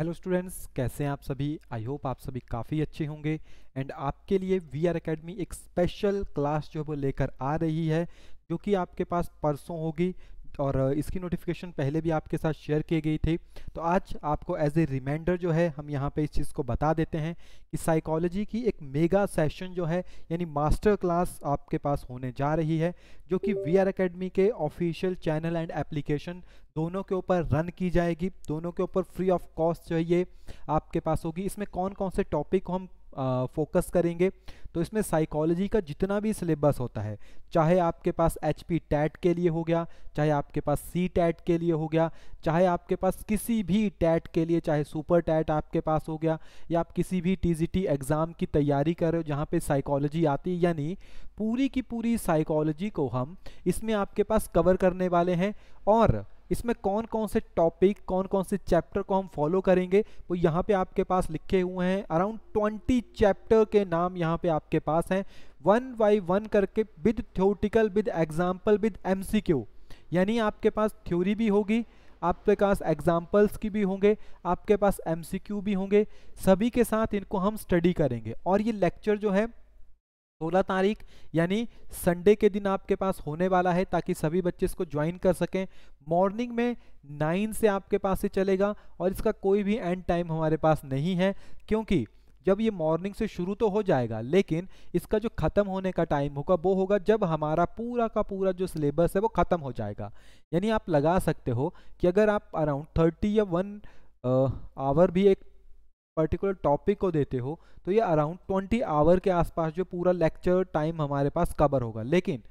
hello students कैसे हैं आप सभी आई होप आप सभी काफ़ी अच्छे होंगे एंड आपके लिए वी आर अकेडमी एक स्पेशल क्लास जो है वो लेकर आ रही है जो कि आपके पास परसों होगी और इसकी नोटिफिकेशन पहले भी आपके साथ शेयर की गई थी तो आज आपको एज ए रिमाइंडर जो है हम यहाँ पे इस चीज़ को बता देते हैं कि साइकोलॉजी की एक मेगा सेशन जो है यानी मास्टर क्लास आपके पास होने जा रही है जो कि वी आर अकेडमी के ऑफिशियल चैनल एंड एप्लीकेशन दोनों के ऊपर रन की जाएगी दोनों के ऊपर फ्री ऑफ कॉस्ट जो है ये आपके पास होगी इसमें कौन कौन से टॉपिक हम फोकस करेंगे तो इसमें साइकोलॉजी का जितना भी सिलेबस होता है चाहे आपके पास एच पी टैट के लिए हो गया चाहे आपके पास सी टैट के लिए हो गया चाहे आपके पास किसी भी टैट के लिए चाहे सुपर टैट आपके पास हो गया या आप किसी भी टी जी टी एग्ज़ाम की तैयारी कर रहे हो जहाँ पे साइकोलॉजी आती है यानी पूरी की पूरी साइकोलॉजी को हम इसमें आपके पास कवर करने वाले हैं और इसमें कौन कौन से टॉपिक कौन कौन से चैप्टर को हम फॉलो करेंगे वो यहाँ पे आपके पास लिखे हुए हैं अराउंड ट्वेंटी चैप्टर के नाम यहाँ पे आपके पास हैं वन बाई वन करके with theoretical with example with M यानी आपके पास थ्योरी भी होगी आपके पास एग्जाम्पल्स की भी होंगे आपके पास एम भी होंगे सभी के साथ इनको हम स्टडी करेंगे और ये लेक्चर जो है सोलह तारीख यानी संडे के दिन आपके पास होने वाला है ताकि सभी बच्चे इसको ज्वाइन कर सकें मॉर्निंग में नाइन से आपके पास ही चलेगा और इसका कोई भी एंड टाइम हमारे पास नहीं है क्योंकि जब ये मॉर्निंग से शुरू तो हो जाएगा लेकिन इसका जो ख़त्म होने का टाइम होगा वो होगा जब हमारा पूरा का पूरा जो सिलेबस है वो ख़त्म हो जाएगा यानी आप लगा सकते हो कि अगर आप अराउंड थर्टी या वन आवर भी एक पर्टिकुलर टॉपिक को देते हो तो ये अराउंड ट्वेंटी आवर के आसपास जो पूरा लेक्चर टाइम हमारे पास कवर होगा लेकिन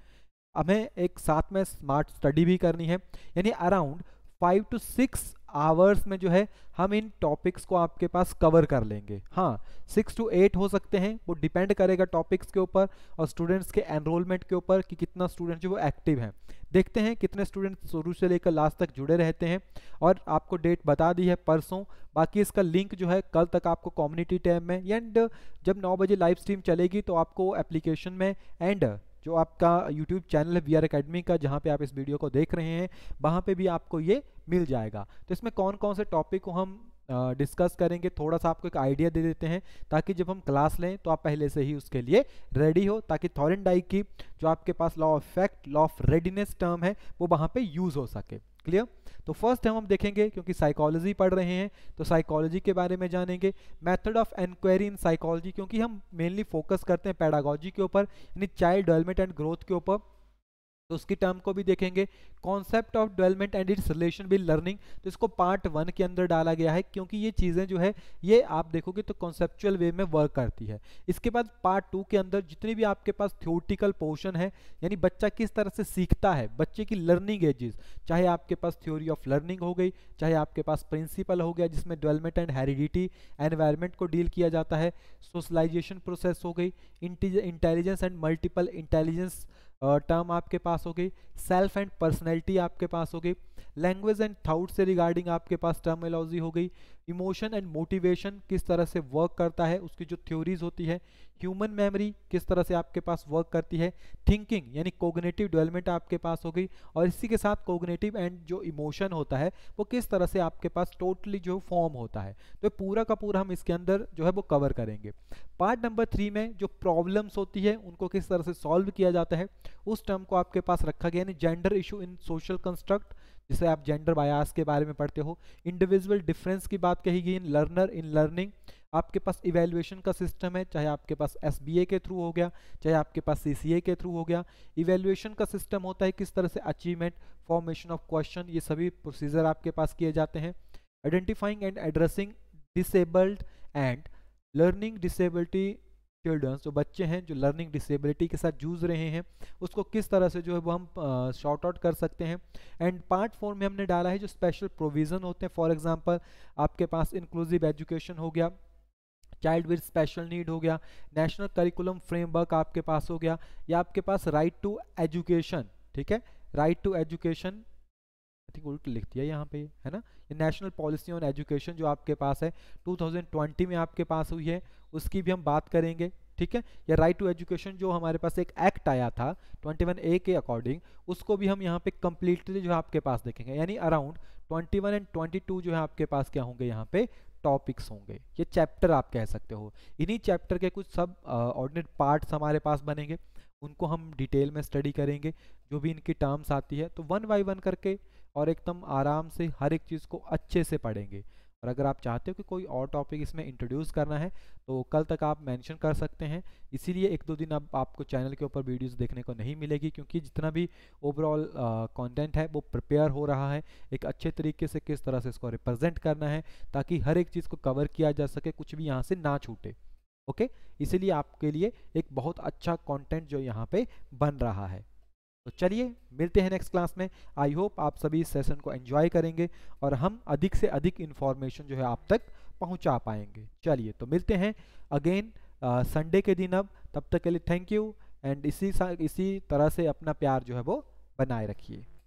हमें एक साथ में स्मार्ट स्टडी भी करनी है यानी around five to six hours में जो है हम इन टॉपिक्स को आपके पास कवर कर लेंगे हाँ सिक्स टू एट हो सकते हैं वो डिपेंड करेगा टॉपिक्स के ऊपर और स्टूडेंट्स के एनरोलमेंट के ऊपर कि कितना स्टूडेंट जो वो एक्टिव हैं देखते हैं कितने स्टूडेंट शुरू से लेकर लास्ट तक जुड़े रहते हैं और आपको डेट बता दी है परसों बाकी इसका लिंक जो है कल तक आपको कम्युनिटी टैब में एंड जब नौ बजे लाइव स्ट्रीम चलेगी तो आपको एप्लीकेशन में एंड जो आपका यूट्यूब चैनल है वी आर अकेडमी का जहाँ पे आप इस वीडियो को देख रहे हैं वहाँ पे भी आपको ये मिल जाएगा तो इसमें कौन कौन से टॉपिक को हम डिस्कस करेंगे थोड़ा सा आपको एक आइडिया दे देते हैं ताकि जब हम क्लास लें तो आप पहले से ही उसके लिए रेडी हो ताकि थॉरन डाइक की जो आपके पास law of effect law of readiness term है वो वहाँ पर यूज़ हो सके क्लियर तो फर्स्ट हम हम देखेंगे क्योंकि साइकोलॉजी पढ़ रहे हैं तो साइकोलॉजी के बारे में जानेंगे method of enquiry in psychology क्योंकि हम मेनली फोकस करते हैं पैडागोजी के ऊपर यानी चाइल्ड डेवलपमेंट एंड ग्रोथ के ऊपर तो उसकी टर्म को भी देखेंगे concept of development and its relation with learning तो इसको पार्ट वन के अंदर डाला गया है क्योंकि ये चीज़ें जो है ये आप देखोगे तो कॉन्सेप्चुअल वे में वर्क करती है इसके बाद पार्ट टू के अंदर जितने भी आपके पास थ्योरटिकल पोर्शन है यानी बच्चा किस तरह से सीखता है बच्चे की लर्निंग एजेस चाहे आपके पास थ्योरी ऑफ लर्निंग हो गई चाहे आपके पास प्रिंसिपल हो गया जिसमें डेवलपमेंट एंड हेरिडिटी एनवायरमेंट को डील किया जाता है सोशलाइजेशन प्रोसेस हो गई intelligence and multiple intelligence term आपके पास होगी सेल्फ एंड पर्सनैलिटी आपके पास होगी लैंग्वेज एंड थाउट से रिगार्डिंग आपके पास टर्मोलॉजी हो गई इमोशन एंड मोटिवेशन किस तरह से वर्क करता है उसकी जो थ्योरीज होती है ह्यूमन मेमोरी किस तरह से आपके पास वर्क करती है थिंकिंग यानी कोगनेटिव डेवलपमेंट आपके पास हो गई और इसी के साथ कोगनेटिव एंड जो इमोशन होता है वो किस तरह से आपके पास टोटली जो फॉर्म होता है तो पूरा का पूरा हम इसके अंदर जो है वो कवर करेंगे पार्ट नंबर थ्री में जो प्रॉब्लम्स होती है उनको किस तरह से सॉल्व किया जाता है उस टर्म को आपके पास रखा गया यानी gender issue in social construct जिसे आप जेंडर बायास के बारे में पढ़ते हो इंडिविजुअल डिफरेंस की बात कही गई इन लर्नर इन लर्निंग आपके पास इवेल्युएशन का सिस्टम है चाहे आपके पास एस के थ्रू हो गया चाहे आपके पास सी के थ्रू हो गया इवेल्युएशन का सिस्टम होता है किस तरह से अचीवमेंट फॉर्मेशन ऑफ क्वेश्चन ये सभी प्रोसीजर आपके पास किए जाते हैं identifying and addressing disabled and learning disability childrens जो बच्चे हैं जो लर्निंग डिसेबिलिटी के साथ जूझ रहे हैं उसको किस तरह से जो है वो हम शॉर्ट आउट कर सकते हैं एंड पार्ट फोर में हमने डाला है जो स्पेशल प्रोविज़न होते हैं फॉर एग्जांपल आपके पास इंक्लूसिव एजुकेशन हो गया चाइल्ड विद स्पेशल नीड हो गया नेशनल करिकुलम फ्रेमवर्क आपके पास हो गया या आपके पास राइट टू एजुकेशन ठीक है right to education I think उल्ट लिख दिया यहाँ पे है ना ये नेशनल पॉलिसी ऑन एजुकेशन जो आपके पास है 2020 में आपके पास हुई है उसकी भी हम बात करेंगे ठीक है या राइट टू एजुकेशन जो हमारे पास एक एक्ट आया था 21 ए के अकॉर्डिंग उसको भी हम यहाँ पे कंप्लीटली जो है आपके पास देखेंगे यानी अराउंड 21 एंड 22 जो है आपके पास क्या होंगे यहाँ पे टॉपिक्स होंगे ये चैप्टर आप कह सकते हो इन्हीं चैप्टर के कुछ सब ऑर्डिनेट पार्ट्स हमारे पास बनेंगे उनको हम डिटेल में स्टडी करेंगे जो भी इनकी टर्म्स आती है तो वन बाई वन करके और एकदम आराम से हर एक चीज़ को अच्छे से पढ़ेंगे और अगर आप चाहते हो कि कोई और टॉपिक इसमें इंट्रोड्यूस करना है तो कल तक आप मेंशन कर सकते हैं इसीलिए एक दो दिन अब आपको चैनल के ऊपर वीडियोस देखने को नहीं मिलेगी क्योंकि जितना भी ओवरऑल कंटेंट है वो प्रिपेयर हो रहा है एक अच्छे तरीके से किस तरह से इसको रिप्रेजेंट करना है ताकि हर एक चीज़ को कवर किया जा सके कुछ भी यहाँ से ना छूटे ओके इसीलिए आपके लिए एक बहुत अच्छा कॉन्टेंट जो यहाँ पे बन रहा है तो चलिए मिलते हैं नेक्स्ट क्लास में आई होप आप सभी इस सेशन को एंजॉय करेंगे और हम अधिक से अधिक इन्फॉर्मेशन जो है आप तक पहुंचा पाएंगे चलिए तो मिलते हैं अगेन संडे uh, के दिन अब तब तक के लिए थैंक यू एंड इसी इसी तरह से अपना प्यार जो है वो बनाए रखिए